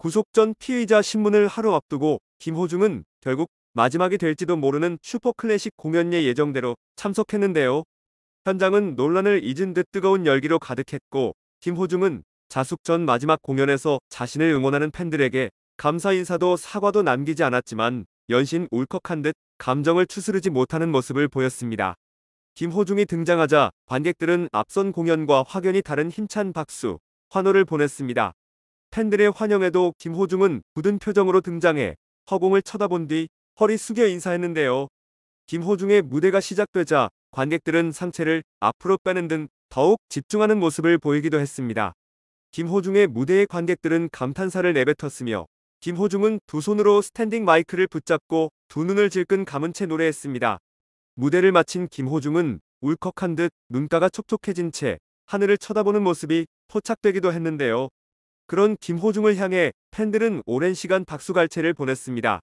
구속 전 피의자 신문을 하루 앞두고 김호중은 결국 마지막이 될지도 모르는 슈퍼클래식 공연예 예정대로 참석했는데요. 현장은 논란을 잊은 듯 뜨거운 열기로 가득했고 김호중은 자숙 전 마지막 공연에서 자신을 응원하는 팬들에게 감사 인사도 사과도 남기지 않았지만 연신 울컥한 듯 감정을 추스르지 못하는 모습을 보였습니다. 김호중이 등장하자 관객들은 앞선 공연과 확연히 다른 힘찬 박수, 환호를 보냈습니다. 팬들의 환영에도 김호중은 굳은 표정으로 등장해 허공을 쳐다본 뒤 허리 숙여 인사했는데요. 김호중의 무대가 시작되자 관객들은 상체를 앞으로 빼는 등 더욱 집중하는 모습을 보이기도 했습니다. 김호중의 무대에 관객들은 감탄사를 내뱉었으며 김호중은 두 손으로 스탠딩 마이크를 붙잡고 두 눈을 질끈 감은 채 노래했습니다. 무대를 마친 김호중은 울컥한 듯 눈가가 촉촉해진 채 하늘을 쳐다보는 모습이 포착되기도 했는데요. 그런 김호중을 향해 팬들은 오랜 시간 박수갈채를 보냈습니다.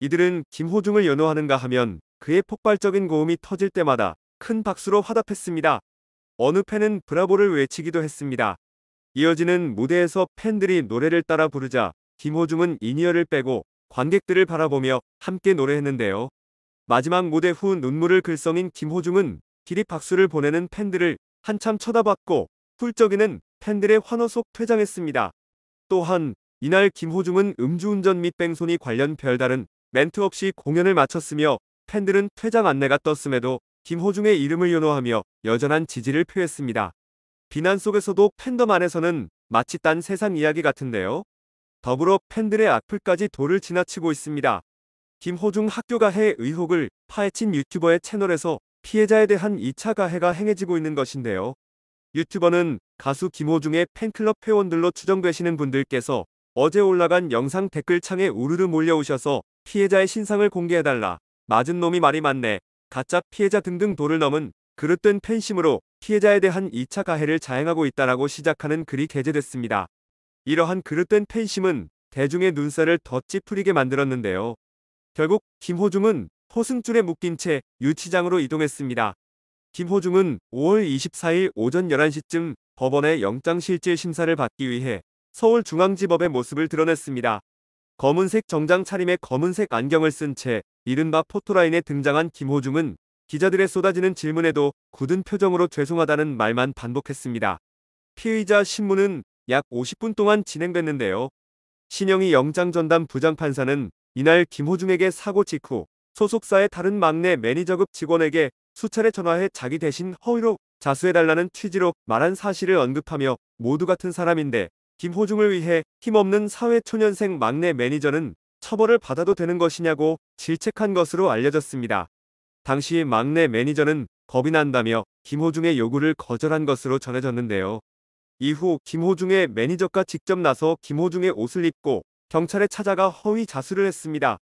이들은 김호중을 연호하는가 하면 그의 폭발적인 고음이 터질 때마다 큰 박수로 화답했습니다. 어느 팬은 브라보를 외치기도 했습니다. 이어지는 무대에서 팬들이 노래를 따라 부르자 김호중은 인이어를 빼고 관객들을 바라보며 함께 노래했는데요. 마지막 무대 후 눈물을 글썽인 김호중은 길이 박수를 보내는 팬들을 한참 쳐다봤고 훌쩍이는 팬들의 환호 속 퇴장했습니다. 또한 이날 김호중은 음주운전 및 뺑소니 관련 별다른 멘트 없이 공연을 마쳤으며 팬들은 퇴장 안내가 떴음에도 김호중의 이름을 연호하며 여전한 지지를 표했습니다. 비난 속에서도 팬덤 안에서는 마치 딴 세상 이야기 같은데요. 더불어 팬들의 악플까지 도를 지나치고 있습니다. 김호중 학교 가해 의혹을 파헤친 유튜버의 채널에서 피해자에 대한 2차 가해가 행해지고 있는 것인데요. 유튜버는 가수 김호중의 팬클럽 회원들로 추정되시는 분들께서 어제 올라간 영상 댓글창에 우르르 몰려오셔서 피해자의 신상을 공개해달라. 맞은 놈이 말이 많네. 가짜 피해자 등등 도를 넘은 그릇된 팬심으로 피해자에 대한 2차 가해를 자행하고 있다라고 시작하는 글이 게재됐습니다. 이러한 그릇된 팬심은 대중의 눈살을 더 찌푸리게 만들었는데요. 결국 김호중은 호승줄에 묶인 채 유치장으로 이동했습니다. 김호중은 5월 24일 오전 11시쯤 법원의 영장실질심사를 받기 위해 서울중앙지법의 모습을 드러냈습니다. 검은색 정장 차림에 검은색 안경을 쓴 채 이른바 포토라인에 등장한 김호중은 기자들의 쏟아지는 질문에도 굳은 표정으로 죄송하다는 말만 반복했습니다. 피의자 신문은 약 50분 동안 진행됐는데요. 신영희 영장전담 부장판사는 이날 김호중에게 사고 직후 소속사의 다른 막내 매니저급 직원에게 수차례 전화해 자기 대신 허위로 자수해달라는 취지로 말한 사실을 언급하며 모두 같은 사람인데 김호중을 위해 힘없는 사회초년생 막내 매니저는 처벌을 받아도 되는 것이냐고 질책한 것으로 알려졌습니다. 당시 막내 매니저는 겁이 난다며 김호중의 요구를 거절한 것으로 전해졌는데요. 이후 김호중의 매니저가 직접 나서 김호중의 옷을 입고 경찰에 찾아가 허위 자수를 했습니다.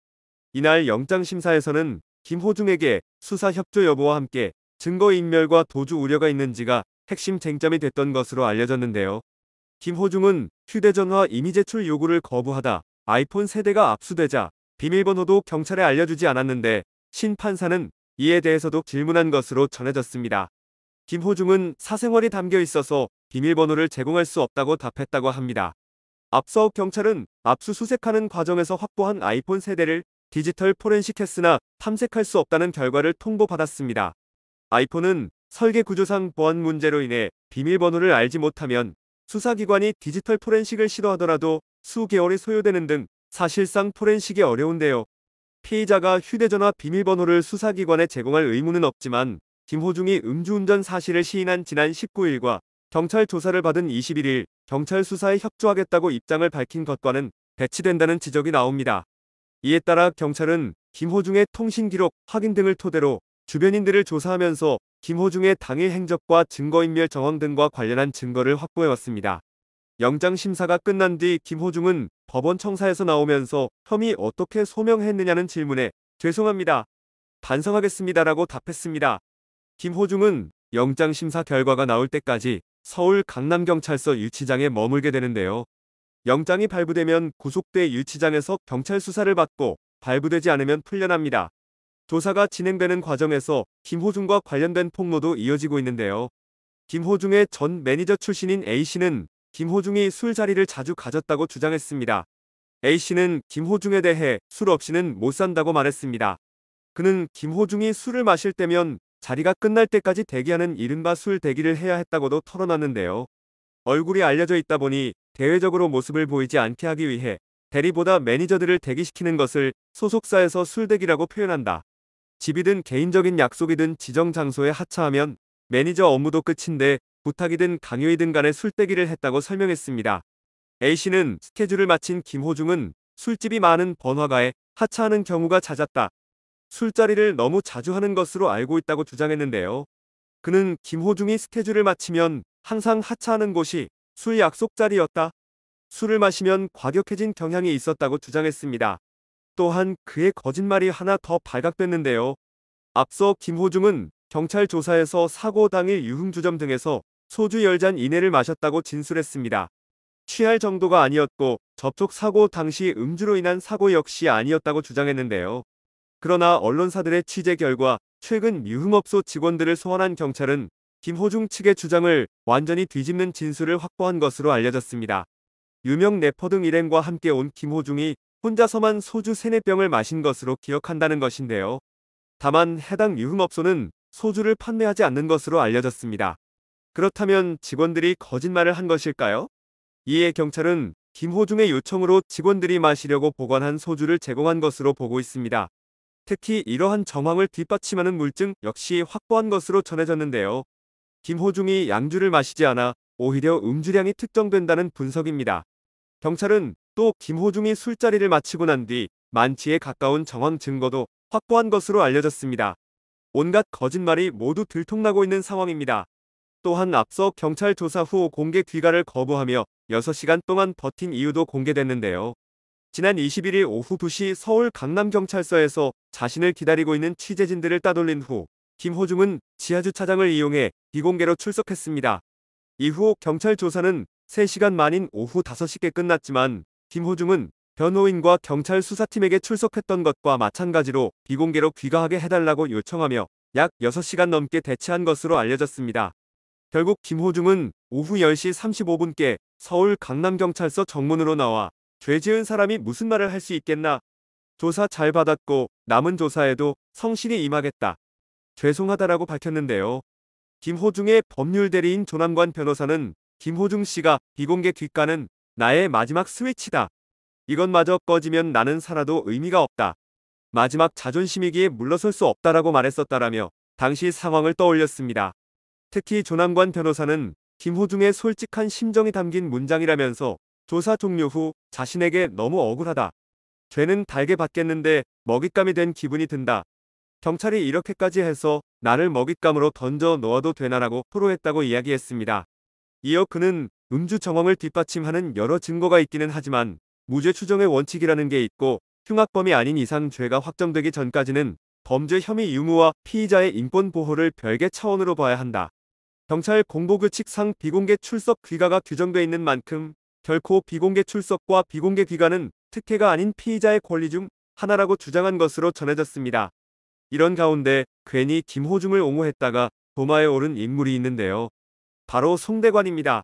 이날 영장심사에서는 김호중에게 수사 협조 여부와 함께 증거인멸과 도주 우려가 있는지가 핵심 쟁점이 됐던 것으로 알려졌는데요. 김호중은 휴대전화 이미 제출 요구를 거부하다 아이폰 세대가 압수되자 비밀번호도 경찰에 알려주지 않았는데 신 판사는 이에 대해서도 질문한 것으로 전해졌습니다. 김호중은 사생활이 담겨 있어서 비밀번호를 제공할 수 없다고 답했다고 합니다. 앞서 경찰은 압수수색하는 과정에서 확보한 아이폰 세대를 디지털 포렌식 했으나 탐색할 수 없다는 결과를 통보받았습니다. 아이폰은 설계 구조상 보안 문제로 인해 비밀번호를 알지 못하면 수사기관이 디지털 포렌식을 시도하더라도 수개월이 소요되는 등 사실상 포렌식이 어려운데요. 피의자가 휴대전화 비밀번호를 수사기관에 제공할 의무는 없지만 김호중이 음주운전 사실을 시인한 지난 19일과 경찰 조사를 받은 21일 경찰 수사에 협조하겠다고 입장을 밝힌 것과는 배치된다는 지적이 나옵니다. 이에 따라 경찰은 김호중의 통신 기록 확인 등을 토대로 주변인들을 조사하면서 김호중의 당일 행적과 증거인멸 정황 등과 관련한 증거를 확보해왔습니다. 영장 심사가 끝난 뒤 김호중은 법원 청사에서 나오면서 혐의 어떻게 소명했느냐는 질문에 죄송합니다. 반성하겠습니다라고 답했습니다. 김호중은 영장 심사 결과가 나올 때까지 서울 강남경찰서 유치장에 머물게 되는데요. 영장이 발부되면 구속돼 유치장에서 경찰 수사를 받고 발부되지 않으면 풀려납니다. 조사가 진행되는 과정에서 김호중과 관련된 폭로도 이어지고 있는데요. 김호중의 전 매니저 출신인 A씨는 김호중이 술자리를 자주 가졌다고 주장했습니다. A씨는 김호중에 대해 술 없이는 못 산다고 말했습니다. 그는 김호중이 술을 마실 때면 자리가 끝날 때까지 대기하는 이른바 술 대기를 해야 했다고도 털어놨는데요. 얼굴이 알려져 있다 보니 대외적으로 모습을 보이지 않게 하기 위해 대리보다 매니저들을 대기시키는 것을 소속사에서 술대기라고 표현한다. 집이든 개인적인 약속이든 지정 장소에 하차하면 매니저 업무도 끝인데 부탁이든 강요이든 간에 술대기를 했다고 설명했습니다. A씨는 스케줄을 마친 김호중은 술집이 많은 번화가에 하차하는 경우가 잦았다. 술자리를 너무 자주 하는 것으로 알고 있다고 주장했는데요. 그는 김호중이 스케줄을 마치면 항상 하차하는 곳이 술 약속 자리였다. 술을 마시면 과격해진 경향이 있었다고 주장했습니다. 또한 그의 거짓말이 하나 더 발각됐는데요. 앞서 김호중은 경찰 조사에서 사고 당일 유흥주점 등에서 소주 10잔 이내를 마셨다고 진술했습니다. 취할 정도가 아니었고 접촉 사고 당시 음주로 인한 사고 역시 아니었다고 주장했는데요. 그러나 언론사들의 취재 결과 최근 유흥업소 직원들을 소환한 경찰은 김호중 측의 주장을 완전히 뒤집는 진술을 확보한 것으로 알려졌습니다. 유명 래퍼 등 일행과 함께 온 김호중이 혼자서만 소주 3네병을 마신 것으로 기억한다는 것인데요. 다만 해당 유흥업소는 소주를 판매하지 않는 것으로 알려졌습니다. 그렇다면 직원들이 거짓말을 한 것일까요? 이에 경찰은 김호중의 요청으로 직원들이 마시려고 보관한 소주를 제공한 것으로 보고 있습니다. 특히 이러한 정황을 뒷받침하는 물증 역시 확보한 것으로 전해졌는데요. 김호중이 양주를 마시지 않아 오히려 음주량이 특정된다는 분석입니다. 경찰은 또 김호중이 술자리를 마치고 난 뒤 만취에 가까운 정황 증거도 확보한 것으로 알려졌습니다. 온갖 거짓말이 모두 들통나고 있는 상황입니다. 또한 앞서 경찰 조사 후 공개 귀가를 거부하며 6시간 동안 버틴 이유도 공개됐는데요. 지난 21일 오후 2시 서울 강남경찰서에서 자신을 기다리고 있는 취재진들을 따돌린 후 김호중은 지하주차장을 이용해 비공개로 출석했습니다. 이후 경찰 조사는 3시간 만인 오후 5시께 끝났지만 김호중은 변호인과 경찰 수사팀에게 출석했던 것과 마찬가지로 비공개로 귀가하게 해달라고 요청하며 약 6시간 넘게 대치한 것으로 알려졌습니다. 결국 김호중은 오후 10시 35분께 서울 강남경찰서 정문으로 나와 죄 지은 사람이 무슨 말을 할 수 있겠나. 조사 잘 받았고 남은 조사에도 성실히 임하겠다. 죄송하다라고 밝혔는데요. 김호중의 법률 대리인 조남관 변호사는 김호중 씨가 비공개 뒷가는 나의 마지막 스위치다. 이것마저 꺼지면 나는 살아도 의미가 없다. 마지막 자존심이기에 물러설 수 없다라고 말했었다라며 당시 상황을 떠올렸습니다. 특히 조남관 변호사는 김호중의 솔직한 심정이 담긴 문장이라면서 조사 종료 후 자신에게 너무 억울하다. 죄는 달게 받겠는데 먹잇감이 된 기분이 든다. 경찰이 이렇게까지 해서 나를 먹잇감으로 던져 놓아도 되나라고 토로했다고 이야기했습니다. 이어 그는 음주 정황을 뒷받침하는 여러 증거가 있기는 하지만 무죄 추정의 원칙이라는 게 있고 흉악범이 아닌 이상 죄가 확정되기 전까지는 범죄 혐의 유무와 피의자의 인권 보호를 별개 차원으로 봐야 한다. 경찰 공보규칙상 비공개 출석 귀가가 규정돼 있는 만큼 결코 비공개 출석과 비공개 귀가는 특혜가 아닌 피의자의 권리 중 하나라고 주장한 것으로 전해졌습니다. 이런 가운데 괜히 김호중을 옹호했다가 도마에 오른 인물이 있는데요. 바로 송대관입니다.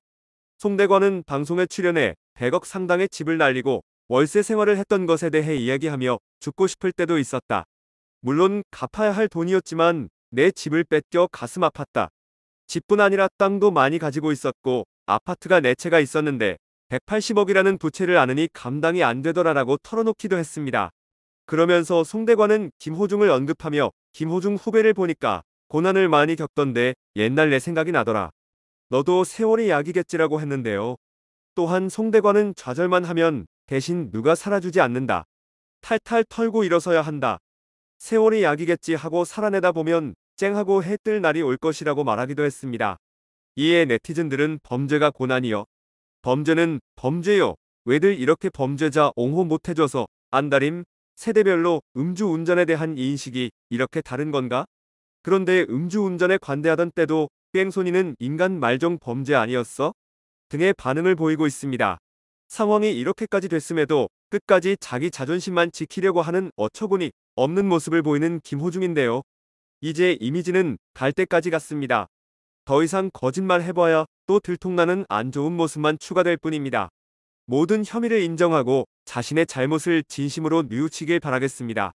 송대관은 방송에 출연해 100억 상당의 집을 날리고 월세 생활을 했던 것에 대해 이야기하며 죽고 싶을 때도 있었다. 물론 갚아야 할 돈이었지만 내 집을 뺏겨 가슴 아팠다. 집뿐 아니라 땅도 많이 가지고 있었고 아파트가 4채가 있었는데 180억이라는 부채를 아느니 감당이 안 되더라라고 털어놓기도 했습니다. 그러면서 송대관은 김호중을 언급하며 김호중 후배를 보니까 고난을 많이 겪던데 옛날 내 생각이 나더라. 너도 세월이 약이겠지라고 했는데요. 또한 송대관은 좌절만 하면 대신 누가 살아주지 않는다. 탈탈 털고 일어서야 한다. 세월이 약이겠지 하고 살아내다 보면 쨍하고 해뜰 날이 올 것이라고 말하기도 했습니다. 이에 네티즌들은 범죄가 고난이여 범죄는 범죄요. 왜들 이렇게 범죄자 옹호 못해줘서 안달임 세대별로 음주운전에 대한 인식이 이렇게 다른 건가? 그런데 음주운전에 관대하던 때도 뺑소니는 인간 말종 범죄 아니었어? 등의 반응을 보이고 있습니다. 상황이 이렇게까지 됐음에도 끝까지 자기 자존심만 지키려고 하는 어처구니 없는 모습을 보이는 김호중인데요. 이제 이미지는 갈 때까지 갔습니다. 더 이상 거짓말 해봐야 또 들통나는 안 좋은 모습만 추가될 뿐입니다. 모든 혐의를 인정하고 자신의 잘못을 진심으로 뉘우치길 바라겠습니다.